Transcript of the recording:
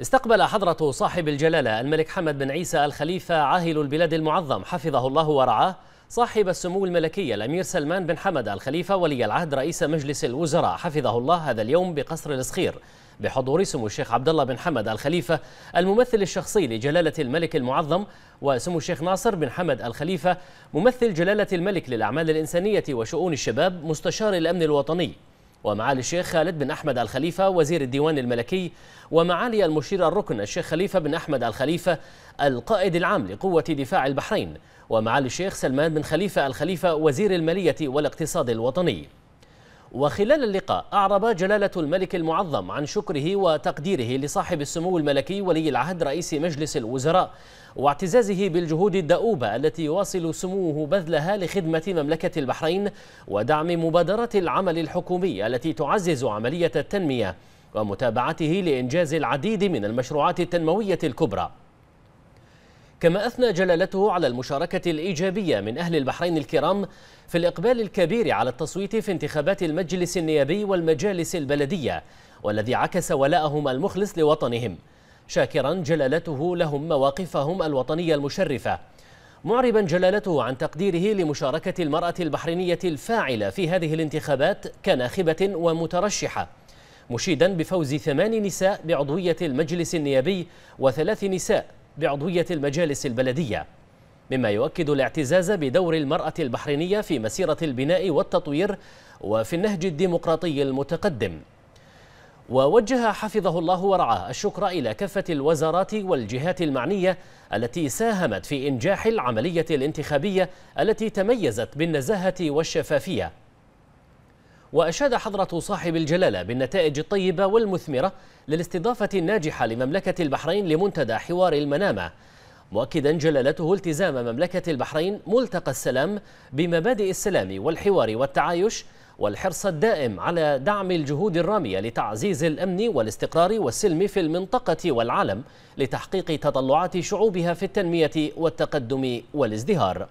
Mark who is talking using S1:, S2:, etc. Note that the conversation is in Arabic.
S1: استقبل حضرة صاحب الجلالة الملك حمد بن عيسى الخليفة عاهل البلاد المعظم حفظه الله ورعاه صاحب السمو الملكي الأمير سلمان بن حمد الخليفة ولي العهد رئيس مجلس الوزراء حفظه الله هذا اليوم بقصر الصخير بحضور سمو الشيخ عبد الله بن حمد الخليفة الممثل الشخصي لجلالة الملك المعظم وسمو الشيخ ناصر بن حمد الخليفة ممثل جلالة الملك للأعمال الإنسانية وشؤون الشباب مستشار الأمن الوطني ومعالي الشيخ خالد بن أحمد الخليفة وزير الديوان الملكي ومعالي المشير الركن الشيخ خليفة بن أحمد الخليفة القائد العام لقوة دفاع البحرين ومعالي الشيخ سلمان بن خليفة الخليفة وزير المالية والاقتصاد الوطني وخلال اللقاء أعرب جلالة الملك المعظم عن شكره وتقديره لصاحب السمو الملكي ولي العهد رئيس مجلس الوزراء واعتزازه بالجهود الدؤوبة التي يواصل سموه بذلها لخدمة مملكة البحرين ودعم مبادرة العمل الحكومي التي تعزز عملية التنمية ومتابعته لإنجاز العديد من المشروعات التنموية الكبرى كما أثنى جلالته على المشاركة الإيجابية من أهل البحرين الكرام في الإقبال الكبير على التصويت في انتخابات المجلس النيابي والمجالس البلدية والذي عكس ولاءهم المخلص لوطنهم شاكرا جلالته لهم مواقفهم الوطنية المشرفة معربا جلالته عن تقديره لمشاركة المرأة البحرينية الفاعلة في هذه الانتخابات كناخبة ومترشحة مشيدا بفوز ثمان نساء بعضوية المجلس النيابي وثلاث نساء بعضوية المجالس البلدية مما يؤكد الاعتزاز بدور المرأة البحرينية في مسيرة البناء والتطوير وفي النهج الديمقراطي المتقدم ووجه حفظه الله ورعاه الشكر إلى كافة الوزارات والجهات المعنية التي ساهمت في إنجاح العملية الانتخابية التي تميزت بالنزاهة والشفافية وأشاد حضرة صاحب الجلالة بالنتائج الطيبة والمثمرة للاستضافة الناجحة لمملكة البحرين لمنتدى حوار المنامة مؤكدا جلالته التزام مملكة البحرين ملتقى السلام بمبادئ السلام والحوار والتعايش والحرص الدائم على دعم الجهود الرامية لتعزيز الأمن والاستقرار والسلم في المنطقة والعالم لتحقيق تطلعات شعوبها في التنمية والتقدم والازدهار